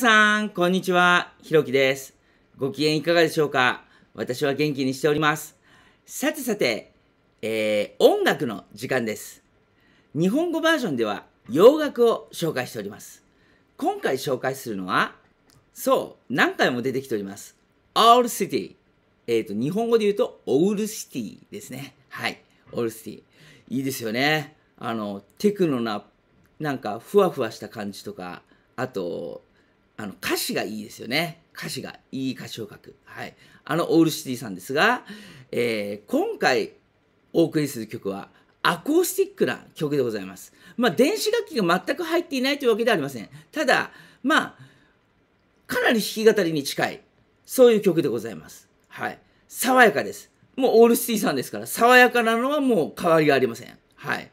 さん、こんにちは。ひろきです。ご機嫌いかがでしょうか私は元気にしております。さてさて、えー、音楽の時間です。日本語バージョンでは洋楽を紹介しております。今回紹介するのは、そう、何回も出てきております。オール City。えっ、ー、と、日本語で言うと、オールシティですね。はい。オールシティ。いいですよね。あの、テクノな、なんか、ふわふわした感じとか、あと、あの歌詞がいいですよね。歌詞がいい歌詞を書く。はい。あのオールシティさんですが、えー、今回お送りする曲はアコースティックな曲でございます。まあ、電子楽器が全く入っていないというわけではありません。ただ、まあ、かなり弾き語りに近い、そういう曲でございます。はい。爽やかです。もうオールシティさんですから、爽やかなのはもう変わりがありません。はい。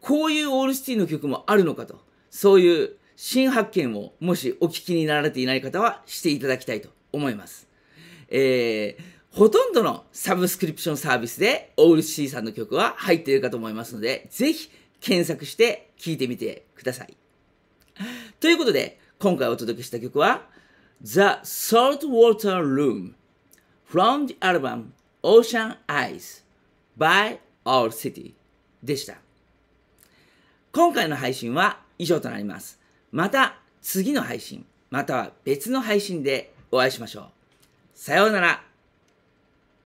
こういうオールシティの曲もあるのかと、そういう新発見をもしお聞きになられていない方はしていただきたいと思います。えー、ほとんどのサブスクリプションサービスでオール C さんの曲は入っているかと思いますので、ぜひ検索して聴いてみてください。ということで、今回お届けした曲は、The Saltwater Room from the album Ocean Eyes by All City でした。今回の配信は以上となります。また次の配信、または別の配信でお会いしましょう。さようなら。